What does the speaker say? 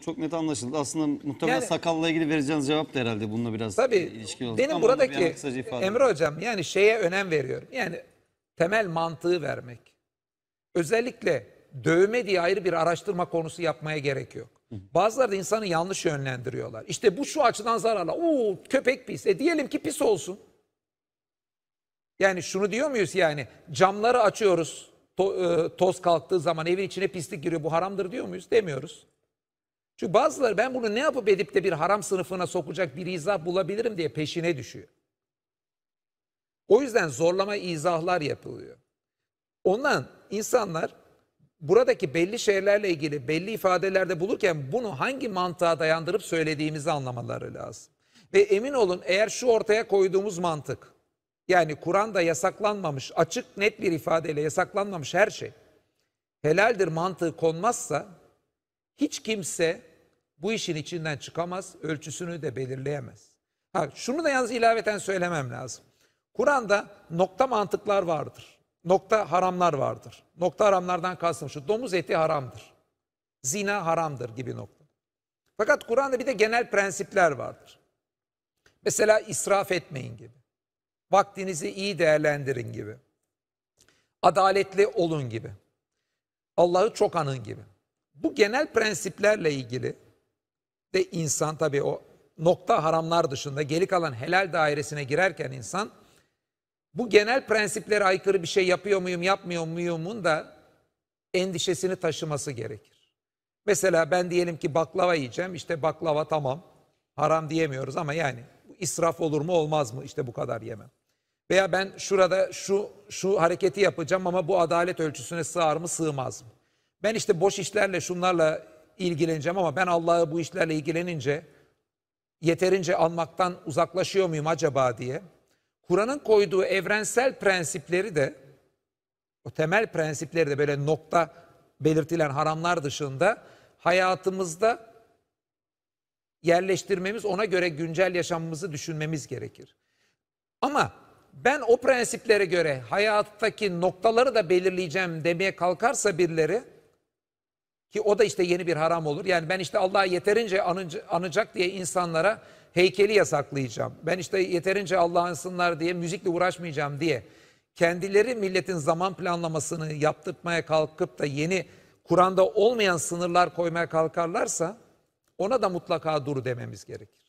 çok net anlaşıldı. Aslında muhtemelen yani, sakalla ilgili vereceğiniz cevap da herhalde bununla biraz tabii, ilişkili olacak. Benim Ama buradaki Emre hocam yani şeye önem veriyorum. Yani temel mantığı vermek. Özellikle dövme diye ayrı bir araştırma konusu yapmaya gerek yok. Bazıları da insanı yanlış yönlendiriyorlar. İşte bu şu açıdan zararlı. Oo köpek pis. E diyelim ki pis olsun. Yani şunu diyor muyuz yani camları açıyoruz to, e, toz kalktığı zaman evin içine pislik giriyor bu haramdır diyor muyuz? Demiyoruz. Çünkü bazıları ben bunu ne yapıp edip de bir haram sınıfına sokacak bir izah bulabilirim diye peşine düşüyor. O yüzden zorlama izahlar yapılıyor. Ondan insanlar buradaki belli şeylerle ilgili belli ifadelerde bulurken bunu hangi mantığa dayandırıp söylediğimizi anlamaları lazım. Ve emin olun eğer şu ortaya koyduğumuz mantık yani Kur'an'da yasaklanmamış açık net bir ifadeyle yasaklanmamış her şey helaldir mantığı konmazsa hiç kimse bu işin içinden çıkamaz, ölçüsünü de belirleyemez. Ha, şunu da yalnız ilaveten söylemem lazım. Kur'an'da nokta mantıklar vardır. Nokta haramlar vardır. Nokta haramlardan kastım şu domuz eti haramdır. Zina haramdır gibi nokta. Fakat Kur'an'da bir de genel prensipler vardır. Mesela israf etmeyin gibi. Vaktinizi iyi değerlendirin gibi. Adaletli olun gibi. Allah'ı çok anın gibi bu genel prensiplerle ilgili de insan tabii o nokta haramlar dışında geri kalan helal dairesine girerken insan bu genel prensiplere aykırı bir şey yapıyor muyum yapmıyor muyumun da endişesini taşıması gerekir. Mesela ben diyelim ki baklava yiyeceğim işte baklava tamam haram diyemiyoruz ama yani israf olur mu olmaz mı işte bu kadar yemem. Veya ben şurada şu şu hareketi yapacağım ama bu adalet ölçüsüne sığar mı sığmaz mı? Ben işte boş işlerle şunlarla ilgileneceğim ama ben Allah'ı bu işlerle ilgilenince yeterince almaktan uzaklaşıyor muyum acaba diye. Kur'an'ın koyduğu evrensel prensipleri de o temel prensipleri de böyle nokta belirtilen haramlar dışında hayatımızda yerleştirmemiz ona göre güncel yaşamımızı düşünmemiz gerekir. Ama ben o prensiplere göre hayattaki noktaları da belirleyeceğim demeye kalkarsa birileri ki o da işte yeni bir haram olur. Yani ben işte Allah'a yeterince anacak diye insanlara heykeli yasaklayacağım. Ben işte yeterince Allah'ı ansınlar diye müzikle uğraşmayacağım diye. Kendileri milletin zaman planlamasını yaptırmaya kalkıp da yeni Kur'an'da olmayan sınırlar koymaya kalkarlarsa ona da mutlaka dur dememiz gerekir.